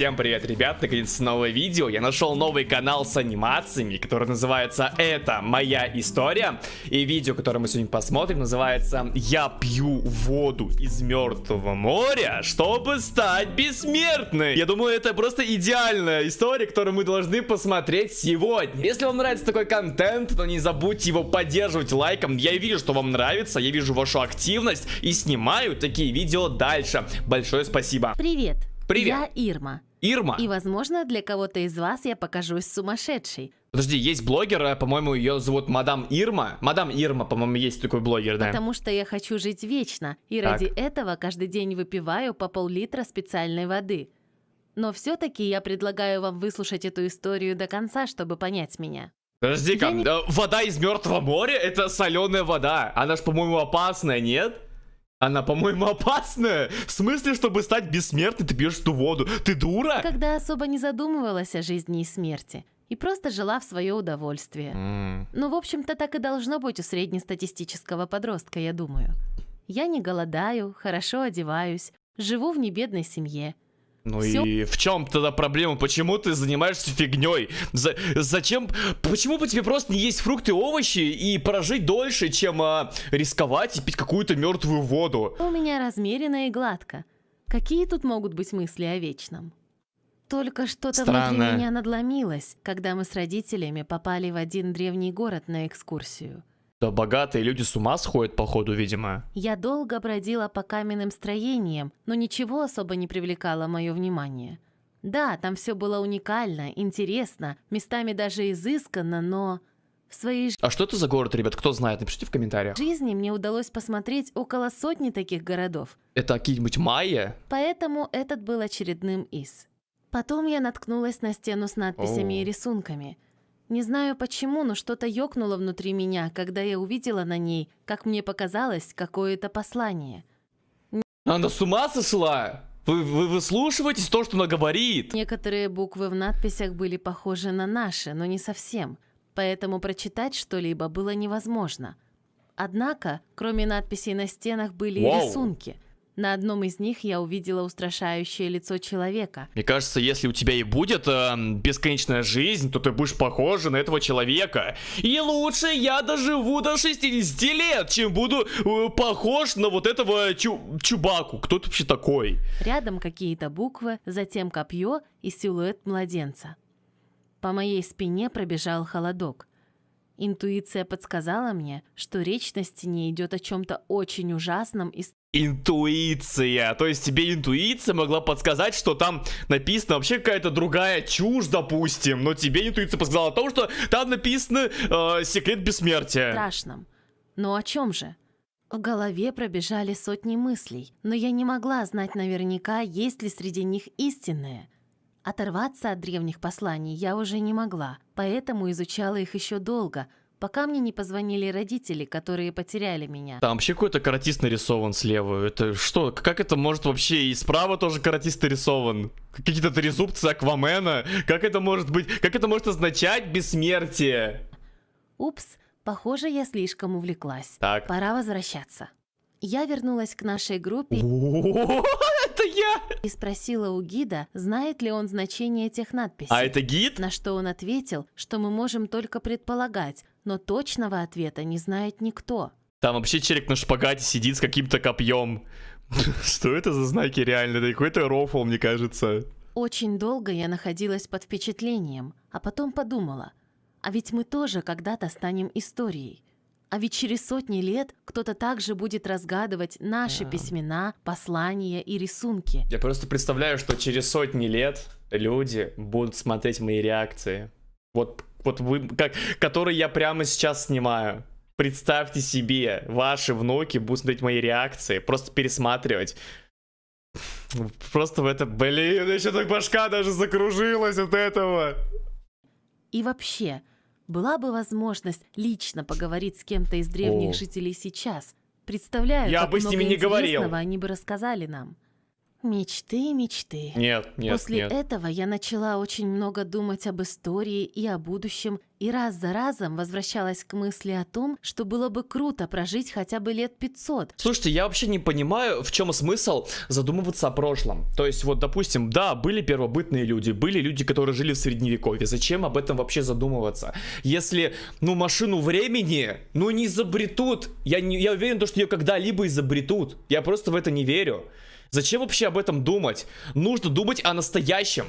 Всем привет, ребят, наконец то новое видео. Я нашел новый канал с анимациями, который называется «Это моя история». И видео, которое мы сегодня посмотрим, называется «Я пью воду из мертвого моря, чтобы стать бессмертным". Я думаю, это просто идеальная история, которую мы должны посмотреть сегодня. Если вам нравится такой контент, то не забудьте его поддерживать лайком. Я вижу, что вам нравится, я вижу вашу активность и снимаю такие видео дальше. Большое спасибо. Привет. Привет. Я Ирма. Ирма. И, возможно, для кого-то из вас я покажусь сумасшедшей. Подожди, есть блогер, а, по-моему, ее зовут Мадам Ирма. Мадам Ирма, по-моему, есть такой блогер, да. Потому что я хочу жить вечно, и так. ради этого каждый день выпиваю по пол-литра специальной воды. Но все-таки я предлагаю вам выслушать эту историю до конца, чтобы понять меня. Подожди-ка, не... Э, вода из Мертвого моря? Это соленая вода. Она ж, по-моему, опасная, нет? Она, по-моему, опасная. В смысле, чтобы стать бессмертной, ты пьешь эту воду. Ты дура? Когда особо не задумывалась о жизни и смерти. И просто жила в свое удовольствие. Mm. Ну, в общем-то, так и должно быть у среднестатистического подростка, я думаю. Я не голодаю, хорошо одеваюсь, живу в небедной семье. Ну Всё? и в чем тогда проблема? Почему ты занимаешься фигней? За зачем? Почему бы тебе просто не есть фрукты и овощи и прожить дольше, чем а, рисковать и пить какую-то мертвую воду? У меня размеренно и гладко. Какие тут могут быть мысли о вечном? Только что-то внутри меня надломилось, когда мы с родителями попали в один древний город на экскурсию. Да богатые люди с ума сходят, походу, видимо. Я долго бродила по каменным строениям, но ничего особо не привлекало мое внимание. Да, там все было уникально, интересно, местами даже изысканно, но... В своей А что это за город, ребят? Кто знает, напишите в комментариях. В жизни мне удалось посмотреть около сотни таких городов. Это какие-нибудь майя? Поэтому этот был очередным из. Потом я наткнулась на стену с надписями Оу. и рисунками – не знаю почему, но что-то ёкнуло внутри меня, когда я увидела на ней, как мне показалось, какое-то послание. Она с ума сошла? Вы, вы выслушиваетесь то, что она говорит? Некоторые буквы в надписях были похожи на наши, но не совсем. Поэтому прочитать что-либо было невозможно. Однако, кроме надписей на стенах были Вау. рисунки – на одном из них я увидела устрашающее лицо человека. Мне кажется, если у тебя и будет э, бесконечная жизнь, то ты будешь похожа на этого человека. И лучше я доживу до 60 лет, чем буду э, похож на вот этого чу чубаку. Кто ты вообще такой? Рядом какие-то буквы, затем копье и силуэт младенца. По моей спине пробежал холодок. Интуиция подсказала мне, что речь на стене идет о чем-то очень ужасном и Интуиция. То есть тебе интуиция могла подсказать, что там написано вообще какая-то другая чушь, допустим. Но тебе интуиция подсказала о том, что там написано э, секрет бессмертия. Страшном. Но о чем же? В голове пробежали сотни мыслей, но я не могла знать наверняка, есть ли среди них истинное. Оторваться от древних посланий я уже не могла, поэтому изучала их еще долго, пока мне не позвонили родители, которые потеряли меня. Там вообще какой-то каратист нарисован слева. Это что? Как это может вообще? И справа тоже каратист нарисован. Какие-то трезубцы Аквамена. Как это может быть? Как это может означать бессмертие? Упс, похоже, я слишком увлеклась. Так. Пора возвращаться. Я вернулась к нашей группе я? И спросила у гида, знает ли он значение этих надписей. А это гид? На что он ответил, что мы можем только предполагать, но точного ответа не знает никто. Там вообще человек на шпагате сидит с каким-то копьем. Что это за знаки реально? Это какой-то рофл, мне кажется. Очень долго я находилась под впечатлением, а потом подумала. А ведь мы тоже когда-то станем историей. А ведь через сотни лет кто-то также будет разгадывать наши yeah. письмена, послания и рисунки. Я просто представляю, что через сотни лет люди будут смотреть мои реакции. Вот, вот вы, как, которые я прямо сейчас снимаю. Представьте себе, ваши внуки будут смотреть мои реакции, просто пересматривать. Просто в это, блин, еще так башка даже закружилась от этого. И вообще, была бы возможность лично поговорить с кем-то из древних О. жителей сейчас, представляю, Я как бы с много ними не говорил. интересного они бы рассказали нам. Мечты, мечты. Нет, нет, После нет. этого я начала очень много думать об истории и о будущем, и раз за разом возвращалась к мысли о том, что было бы круто прожить хотя бы лет 500. Слушайте, я вообще не понимаю, в чем смысл задумываться о прошлом. То есть, вот, допустим, да, были первобытные люди, были люди, которые жили в средневековье. Зачем об этом вообще задумываться? Если, ну, машину времени, ну, не изобретут. Я, не, я уверен, что ее когда-либо изобретут. Я просто в это не верю. Зачем вообще об этом думать? Нужно думать о настоящем.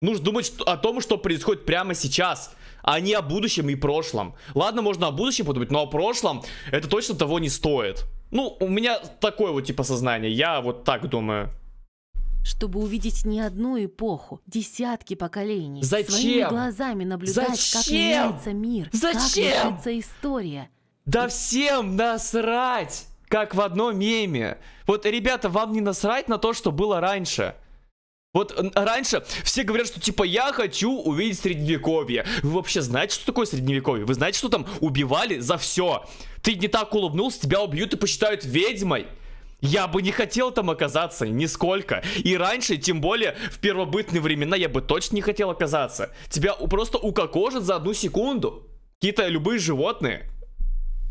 Нужно думать о том, что происходит прямо сейчас, а не о будущем и прошлом. Ладно, можно о будущем подумать, но о прошлом это точно того не стоит. Ну, у меня такое вот типа сознание, я вот так думаю. Чтобы увидеть не одну эпоху, десятки поколений. Зачем? Своими глазами наблюдать, Зачем? как меняется мир, Зачем? как меняется история. Да и... всем насрать! как в одном меме. Вот, ребята, вам не насрать на то, что было раньше. Вот раньше все говорят, что типа я хочу увидеть средневековье. Вы вообще знаете, что такое средневековье? Вы знаете, что там убивали за все? Ты не так улыбнулся, тебя убьют и посчитают ведьмой. Я бы не хотел там оказаться, нисколько. И раньше, тем более в первобытные времена, я бы точно не хотел оказаться. Тебя просто укокожат за одну секунду. Какие-то любые животные.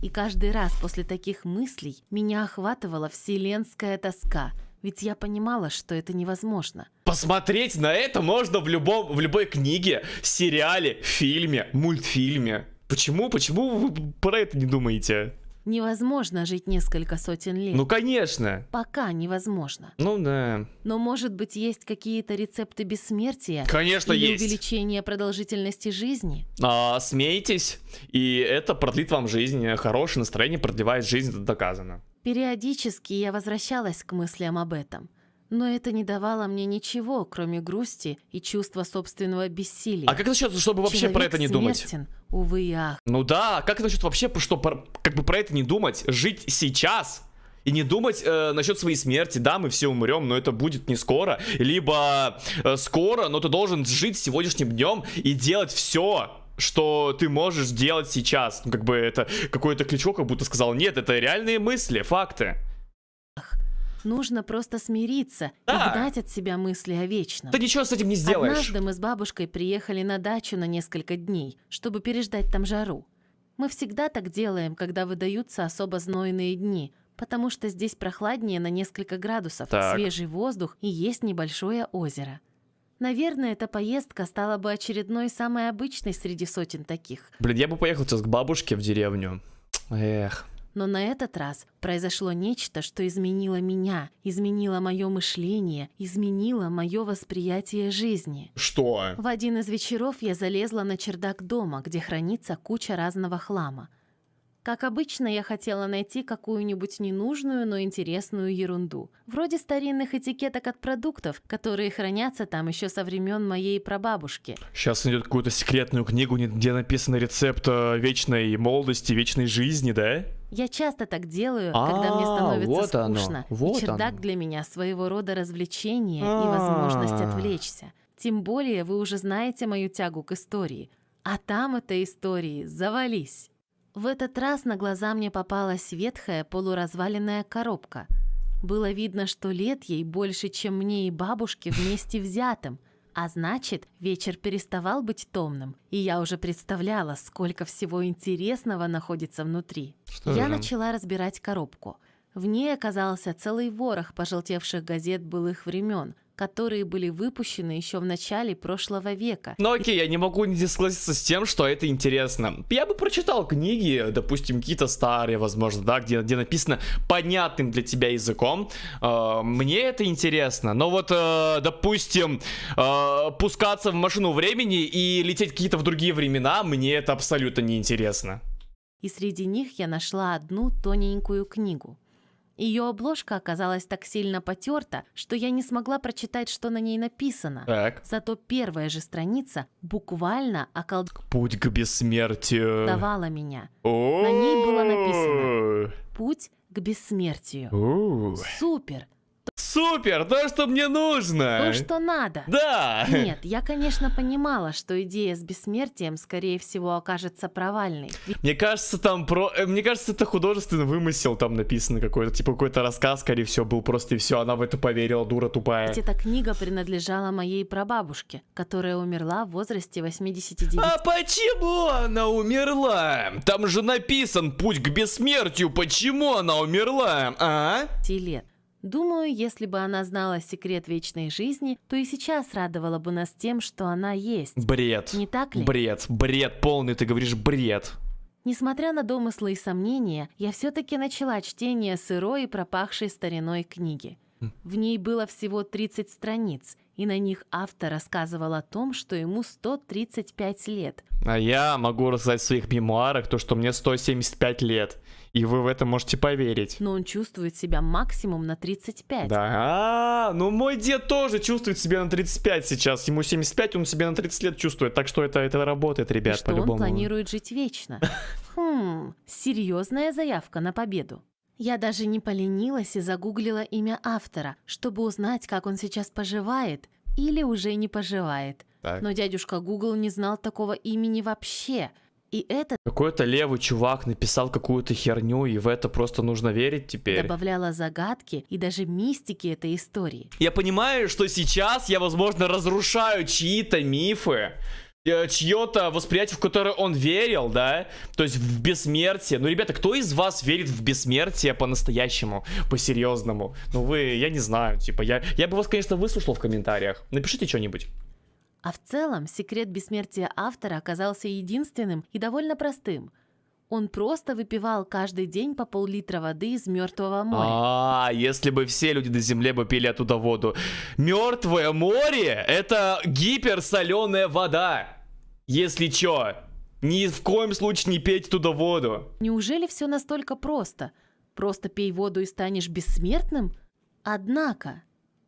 И каждый раз после таких мыслей меня охватывала вселенская тоска, ведь я понимала, что это невозможно. Посмотреть на это можно в, любом, в любой книге, сериале, фильме, мультфильме. Почему? Почему вы про это не думаете? Невозможно жить несколько сотен лет. Ну, конечно. Пока невозможно. Ну, да. Но, может быть, есть какие-то рецепты бессмертия? Конечно, или есть. увеличение продолжительности жизни? А, смейтесь, и это продлит вам жизнь. Хорошее настроение продлевает жизнь, это доказано. Периодически я возвращалась к мыслям об этом – но это не давало мне ничего, кроме грусти и чувства собственного бессилия. А как насчет, чтобы вообще Человек про это не смертен, думать? увы и ах. Ну да, как насчет вообще, что про, как бы про это не думать? Жить сейчас? И не думать э, насчет своей смерти, да, мы все умрем, но это будет не скоро. Либо э, скоро, но ты должен жить сегодняшним днем и делать все, что ты можешь делать сейчас. Ну, как бы это какое-то кличко, как будто сказал, нет, это реальные мысли, факты. Нужно просто смириться да. и гнать от себя мысли о вечном. Ты ничего с этим не сделаешь. Однажды мы с бабушкой приехали на дачу на несколько дней, чтобы переждать там жару. Мы всегда так делаем, когда выдаются особо знойные дни, потому что здесь прохладнее на несколько градусов, так. свежий воздух и есть небольшое озеро. Наверное, эта поездка стала бы очередной самой обычной среди сотен таких. Блин, я бы поехал сейчас к бабушке в деревню. Эх. Но на этот раз произошло нечто, что изменило меня, изменило мое мышление, изменило мое восприятие жизни. Что? В один из вечеров я залезла на чердак дома, где хранится куча разного хлама. Как обычно, я хотела найти какую-нибудь ненужную, но интересную ерунду. Вроде старинных этикеток от продуктов, которые хранятся там еще со времен моей прабабушки. Сейчас идет какую-то секретную книгу, где написан рецепт э, вечной молодости, вечной жизни, да? Я часто так делаю, когда мне а, становится вот скучно. Оно, вот и чердак оно. для меня своего рода развлечение и возможность а. отвлечься. Тем более вы уже знаете мою тягу к истории. А там этой истории завались. В этот раз на глаза мне попалась ветхая полуразваленная коробка. Было видно, что лет ей больше, чем мне и бабушке вместе взятым – а значит, вечер переставал быть томным, и я уже представляла, сколько всего интересного находится внутри. Что я же? начала разбирать коробку. В ней оказался целый ворох пожелтевших газет былых времен, которые были выпущены еще в начале прошлого века. Ну окей, я не могу не согласиться с тем, что это интересно. Я бы прочитал книги, допустим, какие-то старые, возможно, да, где, где написано понятным для тебя языком. Э, мне это интересно. Но вот, э, допустим, э, пускаться в машину времени и лететь какие-то в другие времена, мне это абсолютно неинтересно. И среди них я нашла одну тоненькую книгу – ее обложка оказалась так сильно потерта, что я не смогла прочитать, что на ней написано. Так. Зато первая же страница буквально окол... Путь к бессмертию. Давала меня. О-о-о! На ней было написано «Путь к бессмертию». О-о-о! Супер! Супер! То, что мне нужно! То, что надо! Да! Нет, я, конечно, понимала, что идея с бессмертием, скорее всего, окажется провальной. Мне кажется, там про... Э, мне кажется, это художественный вымысел там написано какой-то. Типа какой-то рассказ, скорее всего, был просто и все. Она в это поверила, дура тупая. Ведь эта книга принадлежала моей прабабушке, которая умерла в возрасте 89. А почему она умерла? Там же написан путь к бессмертию. Почему она умерла, а? лет. Думаю, если бы она знала секрет вечной жизни, то и сейчас радовала бы нас тем, что она есть. Бред. Не так ли? Бред. Бред полный, ты говоришь бред. Несмотря на домыслы и сомнения, я все-таки начала чтение сырой и пропахшей стариной книги. В ней было всего 30 страниц, и на них автор рассказывал о том, что ему 135 лет. А я могу рассказать в своих мемуарах то, что мне 175 лет. И вы в это можете поверить. Но он чувствует себя максимум на 35. Да, а, ну мой дед тоже чувствует себя на 35 сейчас. Ему 75, он себя на 30 лет чувствует. Так что это, это работает, ребят, по-любому. он планирует жить вечно. Хм, серьезная заявка на победу. Я даже не поленилась и загуглила имя автора, чтобы узнать, как он сейчас поживает или уже не поживает. Так. Но дядюшка Google не знал такого имени вообще. И это... Какой-то левый чувак написал какую-то херню, и в это просто нужно верить теперь. Добавляла загадки и даже мистики этой истории. Я понимаю, что сейчас я, возможно, разрушаю чьи-то мифы, Э, чье-то восприятие, в которое он верил, да, то есть в бессмертие. Ну, ребята, кто из вас верит в бессмертие по-настоящему, по-серьезному? Ну, вы, я не знаю, типа, я, я бы вас, конечно, выслушал в комментариях. Напишите что-нибудь. А в целом секрет бессмертия автора оказался единственным и довольно простым – он просто выпивал каждый день по пол-литра воды из мертвого моря. А, если бы все люди на земле бы пили оттуда воду. Мертвое море — это гиперсоленая вода. Если чё, ни в коем случае не пейте туда воду. Неужели все настолько просто? Просто пей воду и станешь бессмертным? Однако,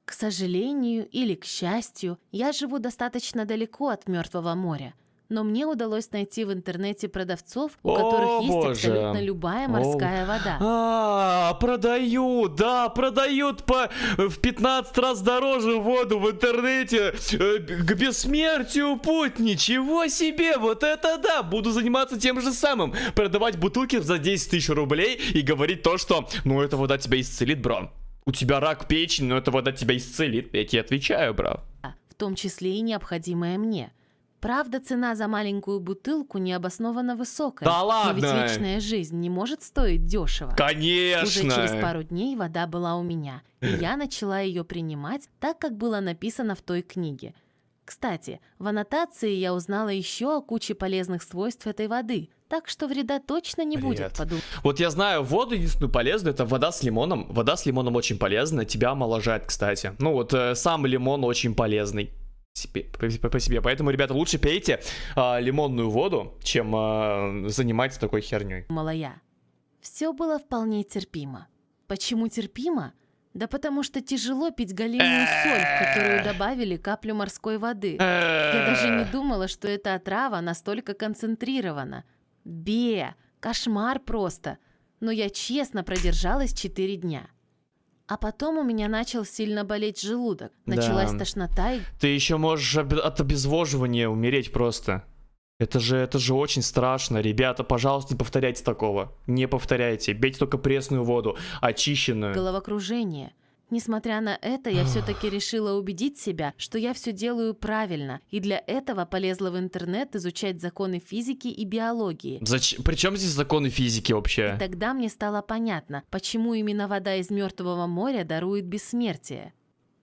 к сожалению или к счастью, я живу достаточно далеко от Мертвого моря — но мне удалось найти в интернете продавцов, у О, которых есть боже. абсолютно любая морская О. вода. А, продают, да, продают по в 15 раз дороже воду в интернете э, к бессмертию путь. Ничего себе, вот это да, буду заниматься тем же самым. Продавать бутылки за 10 тысяч рублей и говорить то, что, ну, эта вода тебя исцелит, бро. У тебя рак печени, но эта вода тебя исцелит. Я тебе отвечаю, бро. В том числе и необходимое мне – Правда, цена за маленькую бутылку необоснованно высокая. Да ладно! Но ведь вечная жизнь не может стоить дешево. Конечно! Уже через пару дней вода была у меня, и я начала ее принимать так, как было написано в той книге. Кстати, в аннотации я узнала еще о куче полезных свойств этой воды, так что вреда точно не Привет. будет, подумал. Вот я знаю, воду единственную полезную, это вода с лимоном. Вода с лимоном очень полезна, тебя омоложает, кстати. Ну вот, э, сам лимон очень полезный себе, по, себе. Поэтому, ребята, лучше пейте а, лимонную воду, чем а, заниматься такой херней. Малая. Все было вполне терпимо. Почему терпимо? Да потому что тяжело пить галимую соль, в которую добавили каплю морской воды. Я даже не думала, что эта отрава настолько концентрирована. Бе! Кошмар просто! Но я честно продержалась 4 дня. А потом у меня начал сильно болеть желудок. Началась да. тошнота и... Ты еще можешь от обезвоживания умереть просто. Это же, это же очень страшно. Ребята, пожалуйста, не повторяйте такого. Не повторяйте. Бейте только пресную воду, очищенную. Головокружение. Несмотря на это, я все-таки решила убедить себя, что я все делаю правильно, и для этого полезла в интернет изучать законы физики и биологии. Зач... Причем здесь законы физики вообще? И тогда мне стало понятно, почему именно вода из Мертвого моря дарует бессмертие.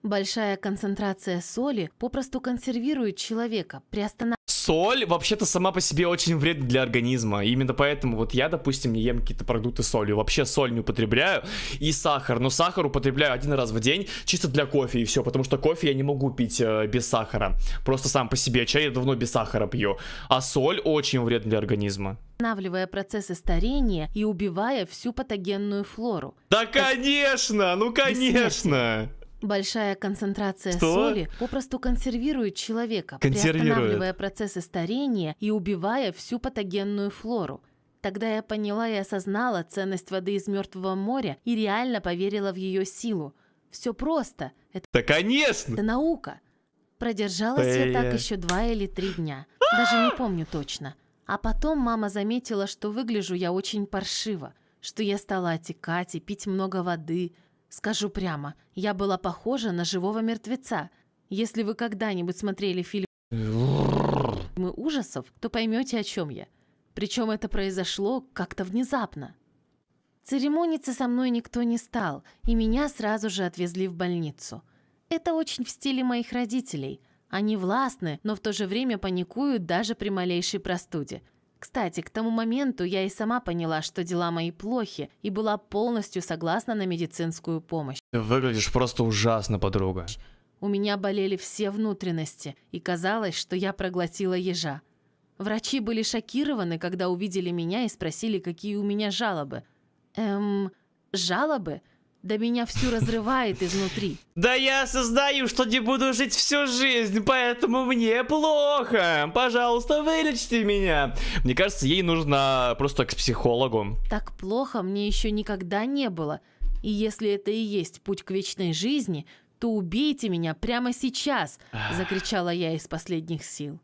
Большая концентрация соли попросту консервирует человека, приостанавливает соль вообще-то сама по себе очень вредна для организма. Именно поэтому вот я, допустим, не ем какие-то продукты с солью. Вообще соль не употребляю. И сахар. Но сахар употребляю один раз в день чисто для кофе и все. Потому что кофе я не могу пить э, без сахара. Просто сам по себе. Чай я давно без сахара пью. А соль очень вредна для организма. Останавливая процессы старения и убивая всю патогенную флору. Да, конечно! Ну, конечно! Большая концентрация Что? соли попросту консервирует человека, консервирует. приостанавливая процессы старения и убивая всю патогенную флору. Тогда я поняла и осознала ценность воды из Мертвого моря и реально поверила в ее силу. Все просто. Это... Да, конечно! Это наука. Продержалась Эй, я э. так еще два или три дня. Даже не помню точно. А потом мама заметила, что выгляжу я очень паршиво, что я стала отекать и пить много воды, Скажу прямо, я была похожа на живого мертвеца. Если вы когда-нибудь смотрели фильм ужасов», то поймете, о чем я. Причем это произошло как-то внезапно. Церемониться со мной никто не стал, и меня сразу же отвезли в больницу. Это очень в стиле моих родителей. Они властны, но в то же время паникуют даже при малейшей простуде – кстати, к тому моменту я и сама поняла, что дела мои плохи, и была полностью согласна на медицинскую помощь. Ты выглядишь просто ужасно, подруга. У меня болели все внутренности, и казалось, что я проглотила ежа. Врачи были шокированы, когда увидели меня и спросили, какие у меня жалобы. Эм, жалобы? да меня всю разрывает изнутри. Да я осознаю, что не буду жить всю жизнь, поэтому мне плохо. Пожалуйста, вылечите меня. Мне кажется, ей нужно просто к психологу. Так плохо мне еще никогда не было. И если это и есть путь к вечной жизни, то убейте меня прямо сейчас, закричала я из последних сил.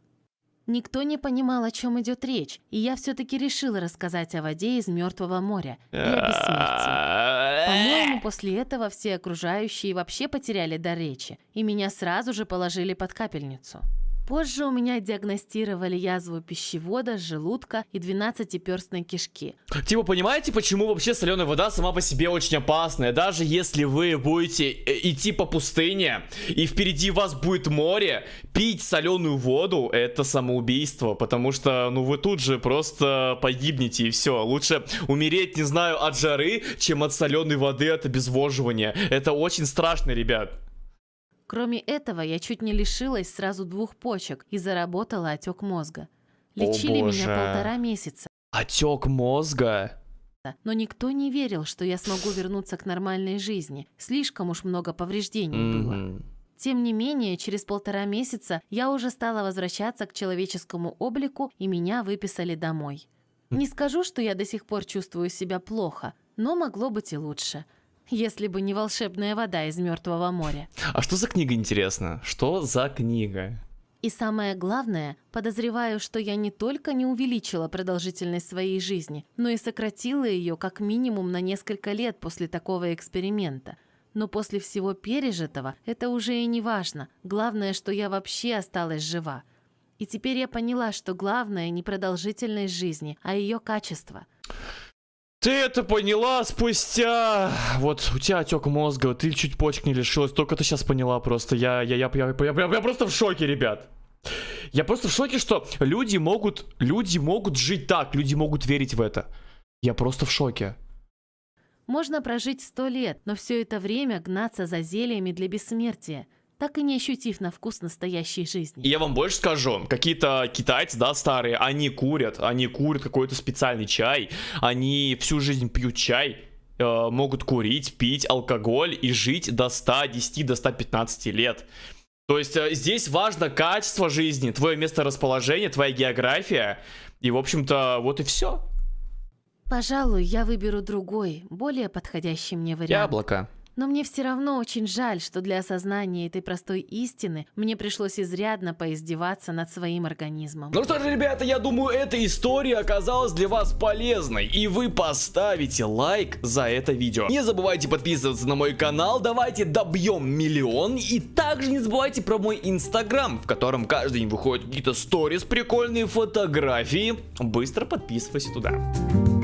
Никто не понимал, о чем идет речь, и я все-таки решила рассказать о воде из Мертвого моря и о бессмертии. По-моему, э. после этого все окружающие вообще потеряли до речи, и меня сразу же положили под капельницу. Позже у меня диагностировали язву пищевода, желудка и 12-перстной кишки. Типа, понимаете, почему вообще соленая вода сама по себе очень опасная? Даже если вы будете э, идти по пустыне, и впереди вас будет море, пить соленую воду — это самоубийство, потому что, ну, вы тут же просто погибнете, и все. Лучше умереть, не знаю, от жары, чем от соленой воды, от обезвоживания. Это очень страшно, ребят. Кроме этого, я чуть не лишилась сразу двух почек и заработала отек мозга. Лечили О, меня полтора месяца. Отек мозга? Но никто не верил, что я смогу вернуться к нормальной жизни. Слишком уж много повреждений mm-hmm. было. Тем не менее, через полтора месяца я уже стала возвращаться к человеческому облику, и меня выписали домой. Хм. Не скажу, что я до сих пор чувствую себя плохо, но могло быть и лучше – если бы не волшебная вода из Мертвого моря. А что за книга интересно? Что за книга? И самое главное, подозреваю, что я не только не увеличила продолжительность своей жизни, но и сократила ее как минимум на несколько лет после такого эксперимента. Но после всего пережитого это уже и не важно. Главное, что я вообще осталась жива. И теперь я поняла, что главное не продолжительность жизни, а ее качество. Ты это поняла спустя... Вот, у тебя отек мозга, ты чуть почки не лишилась, только ты сейчас поняла просто. Я, я, я, я, я, я, я просто в шоке, ребят. Я просто в шоке, что люди могут, люди могут жить так, люди могут верить в это. Я просто в шоке. Можно прожить сто лет, но все это время гнаться за зельями для бессмертия – так и не ощутив на вкус настоящей жизни. Я вам больше скажу, какие-то китайцы, да, старые, они курят, они курят какой-то специальный чай, они всю жизнь пьют чай, э, могут курить, пить алкоголь и жить до 110, до 115 лет. То есть э, здесь важно качество жизни, твое месторасположение, твоя география, и, в общем-то, вот и все. Пожалуй, я выберу другой, более подходящий мне вариант. Яблоко. Но мне все равно очень жаль, что для осознания этой простой истины мне пришлось изрядно поиздеваться над своим организмом. Ну что же, ребята, я думаю, эта история оказалась для вас полезной, и вы поставите лайк за это видео. Не забывайте подписываться на мой канал, давайте добьем миллион, и также не забывайте про мой инстаграм, в котором каждый день выходят какие-то сторис, прикольные фотографии. Быстро подписывайся туда.